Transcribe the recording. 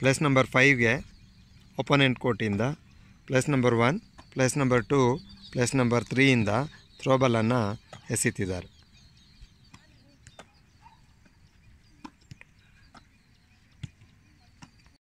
plus number ಫೈವ್ಗೆ opponent ಕೋರ್ಟಿಂದ plus number one plus number two plus number ತ್ರೀಯಿಂದ ಥ್ರೋಬಾಲನ್ನು ಎಸೆತಿದ್ದಾರೆ